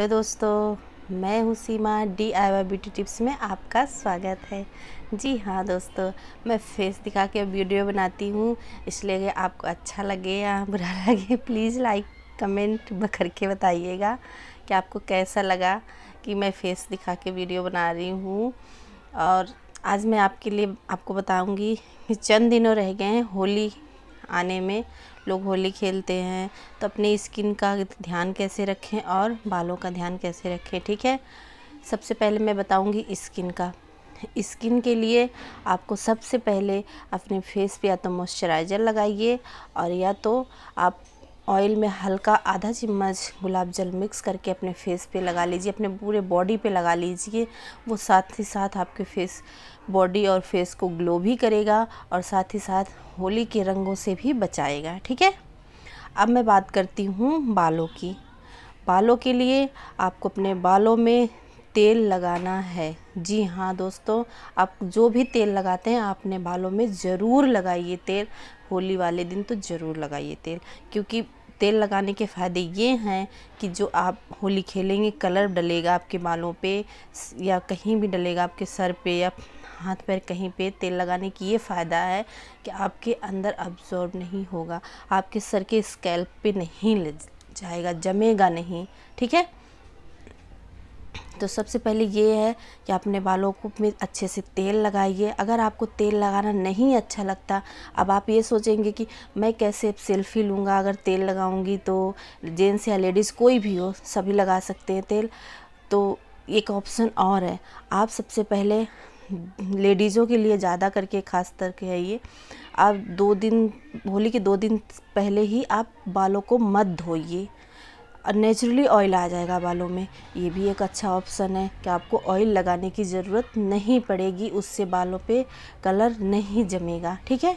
hello दोस्तों मैं हूँ Seema D I Y beauty tips में आपका स्वागत है जी हाँ दोस्तों मैं फेस दिखा के वीडियो बनाती हूँ इसलिए आपको अच्छा लगे या बुरा लगे प्लीज़ लाइक कमेंट करके बताइएगा कि आपको कैसा लगा कि मैं फेस दिखा के वीडियो बना रही हूँ और आज मैं आपके लिए आपको बताऊँगी कि चंद दिनों रह गए हैं होली आने में लोग होली खेलते हैं तो अपनी स्किन का ध्यान कैसे रखें और बालों का ध्यान कैसे रखें ठीक है सबसे पहले मैं बताऊंगी स्किन का स्किन के लिए आपको सबसे पहले अपने फेस पे या तो मॉइस्चराइज़र लगाइए और या तो आप ऑयल में हल्का आधा चम्मच गुलाब जल मिक्स करके अपने फेस पे लगा लीजिए अपने पूरे बॉडी पे लगा लीजिए वो साथ ही साथ आपके फेस बॉडी और फेस को ग्लो भी करेगा और साथ ही साथ होली के रंगों से भी बचाएगा ठीक है अब मैं बात करती हूँ बालों की बालों के लिए आपको अपने बालों में तेल लगाना है जी हाँ दोस्तों आप जो भी तेल लगाते हैं आप अपने बालों में ज़रूर लगाइए तेल होली वाले दिन तो ज़रूर लगाइए तेल क्योंकि तेल लगाने के फ़ायदे ये हैं कि जो आप होली खेलेंगे कलर डलेगा आपके बालों पे या कहीं भी डलेगा आपके सर पे या हाथ पैर कहीं पे तेल लगाने की ये फ़ायदा है कि आपके अंदर अब्जॉर्ब नहीं होगा आपके सर के स्कैल्प पे नहीं ले जाएगा जमेगा नहीं ठीक है तो सबसे पहले ये है कि अपने बालों को में अच्छे से तेल लगाइए अगर आपको तेल लगाना नहीं अच्छा लगता अब आप ये सोचेंगे कि मैं कैसे सेल्फ़ी लूँगा अगर तेल लगाऊँगी तो जेंट्स या लेडीज़ कोई भी हो सभी लगा सकते हैं तेल तो एक ऑप्शन और है आप सबसे पहले लेडीज़ों के लिए ज़्यादा करके खास करके है ये आप दो दिन होली के दो दिन पहले ही आप बालों को मत धोइए नेचुरली ऑयल आ जाएगा बालों में ये भी एक अच्छा ऑप्शन है कि आपको ऑयल लगाने की ज़रूरत नहीं पड़ेगी उससे बालों पे कलर नहीं जमेगा ठीक है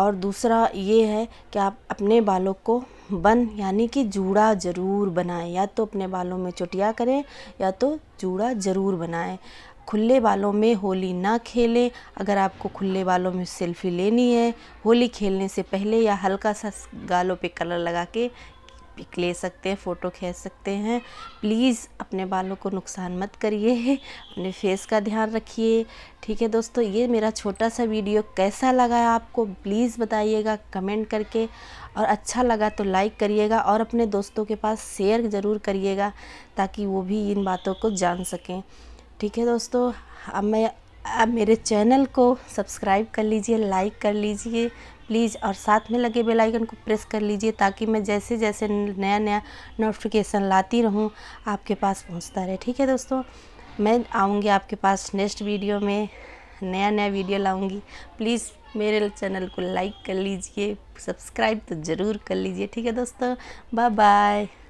और दूसरा ये है कि आप अपने बालों को बन यानी कि जूड़ा ज़रूर बनाएं या तो अपने बालों में चुटिया करें या तो जूड़ा ज़रूर बनाएं खुले बालों में होली ना खेलें अगर आपको खुले बालों में सेल्फी लेनी है होली खेलने से पहले या हल्का सा गालों पे कलर लगा के पिक ले सकते हैं फ़ोटो खींच सकते हैं प्लीज़ अपने बालों को नुकसान मत करिए अपने फेस का ध्यान रखिए ठीक है दोस्तों ये मेरा छोटा सा वीडियो कैसा लगा आपको प्लीज़ बताइएगा कमेंट करके और अच्छा लगा तो लाइक करिएगा और अपने दोस्तों के पास शेयर ज़रूर करिएगा ताकि वो भी इन बातों को जान सकें ठीक है दोस्तों अब मैं आप मेरे चैनल को सब्सक्राइब कर लीजिए लाइक कर लीजिए प्लीज़ और साथ में लगे बेल आइकन को प्रेस कर लीजिए ताकि मैं जैसे जैसे नया नया नोटिफिकेशन लाती रहूं आपके पास पहुंचता रहे ठीक है दोस्तों मैं आऊँगी आपके पास नेक्स्ट वीडियो में नया नया वीडियो लाऊँगी प्लीज़ मेरे चैनल को लाइक कर लीजिए सब्सक्राइब तो ज़रूर कर लीजिए ठीक है दोस्तों बाय बाय